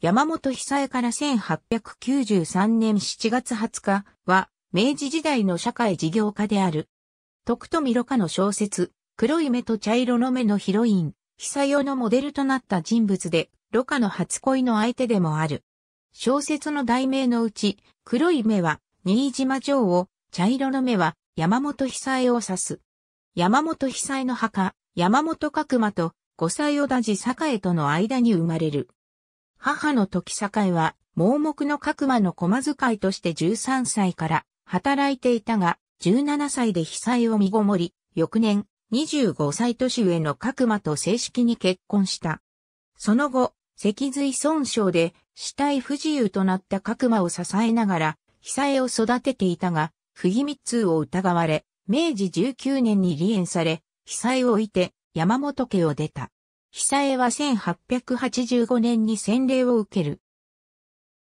山本久江から1893年7月20日は、明治時代の社会事業家である。徳富ろ過の小説、黒い目と茶色の目のヒロイン、久代のモデルとなった人物で、ろ過の初恋の相手でもある。小説の題名のうち、黒い目は新島城を、茶色の目は山本久江を指す。山本久江の墓、山本角馬と五歳小田寺栄との間に生まれる。母の時栄は、盲目の角馬の駒使いとして13歳から働いていたが、17歳で被災を身ごもり、翌年、25歳年上の角馬と正式に結婚した。その後、脊髄損傷で死体不自由となった角馬を支えながら、被災を育てていたが、不義密通を疑われ、明治19年に離縁され、被災を置いて山本家を出た。久江は1885年に洗礼を受ける。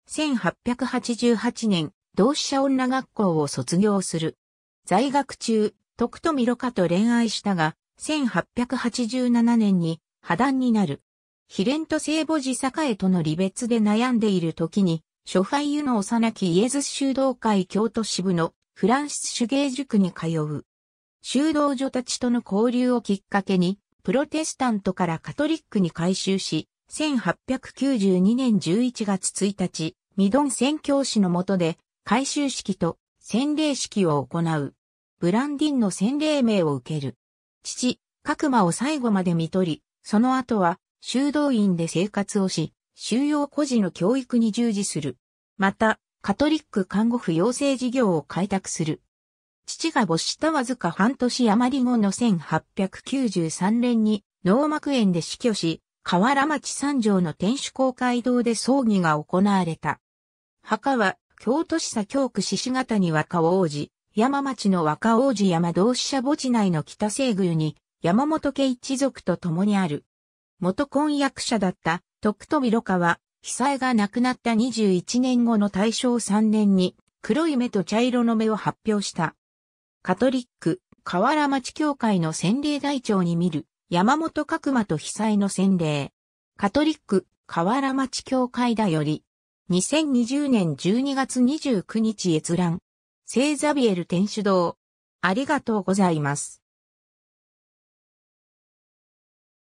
1888年、同志社女学校を卒業する。在学中、徳富ろ過と恋愛したが、1887年に破談になる。秘伝と聖母寺栄との離別で悩んでいる時に、諸輩湯の幼きイエズス修道会京都支部のフランシス手芸塾に通う。修道女たちとの交流をきっかけに、プロテスタントからカトリックに改修し、1892年11月1日、ミドン宣教師の下で、改修式と洗礼式を行う。ブランディンの洗礼名を受ける。父、角マを最後まで見取り、その後は修道院で生活をし、収容孤児の教育に従事する。また、カトリック看護婦養成事業を開拓する。父が没したわずか半年余り後の1893年に脳膜炎で死去し、河原町三条の天守公会堂で葬儀が行われた。墓は、京都市左京区獅子形に若王子、山町の若王子山同志社墓地内の北西宮に、山本家一族と共にある。元婚約者だった、徳富ろ川、は、被災が亡くなった21年後の大正3年に、黒い目と茶色の目を発表した。カトリック、河原町教会の洗礼台帳に見る、山本角馬と被災の洗礼。カトリック、河原町教会だより、2020年12月29日閲覧。聖ザビエル天主堂。ありがとうございます。